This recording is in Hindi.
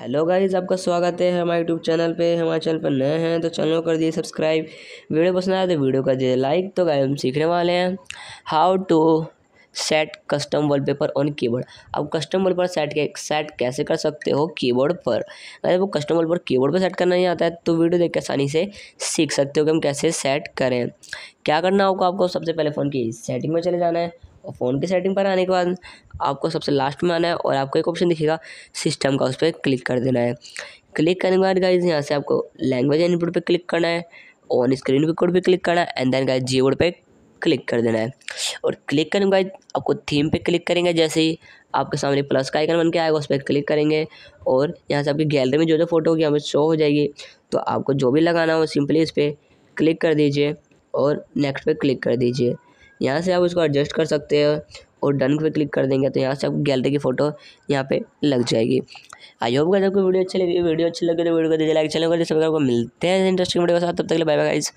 हेलो गाइज आपका स्वागत है हमारे यूट्यूब चैनल पे हमारे चैनल पर नए हैं तो चैनल कर दिए सब्सक्राइब वीडियो पसंद आया तो वीडियो कर दिए लाइक तो गाइज हम सीखने वाले हैं how to set custom wallpaper on keyboard अब कस्टम वॉलपेपर सेट के सेट कैसे कर सकते हो कीबोर्ड पर अगर वो कस्टम वॉलपेपर कीबोर्ड पर सेट करना नहीं आता है तो वीडियो देख के आसानी से सीख सकते हो कि हम कैसे सेट करें क्या करना होगा आपको सबसे पहले फ़ोन की सेटिंग में चले जाना है और फ़ोन की सेटिंग पर आने के बाद आपको सबसे लास्ट में आना है और आपको एक ऑप्शन दिखेगा सिस्टम का उस पर क्लिक कर देना है क्लिक करने के बाद गाइज यहाँ से आपको लैंग्वेज इनपुट पर क्लिक करना है ऑन स्क्रीन रिकॉर्ड पर क्लिक करना है and then guys Gboard पर क्लिक कर देना है और क्लिक करने के बाद आपको थीम पे क्लिक करेंगे जैसे ही आपके सामने प्लस का आइकन बन के आएगा उस पर क्लिक करेंगे और यहाँ से आपकी गैलरी में जो जो फ़ोटो होगी हमें शो हो जाएगी तो आपको जो भी लगाना हो सिंपली इस पर क्लिक कर दीजिए और नेक्स्ट पर क्लिक कर दीजिए यहाँ से आप उसको एडजस्ट कर सकते हैं और डन पे क्लिक कर देंगे तो यहाँ से आपकी गैलरी की फ़ोटो यहाँ पे लग जाएगी आई होप गाइस आपको वीडियो अच्छी लगी वीडियो अच्छी लगे तो वीडियो को दीजिए लाइक चैनल को जैसे मिलते हैं इंटरेस्टिंग वीडियो के साथ तब तक बाय बाय गाइस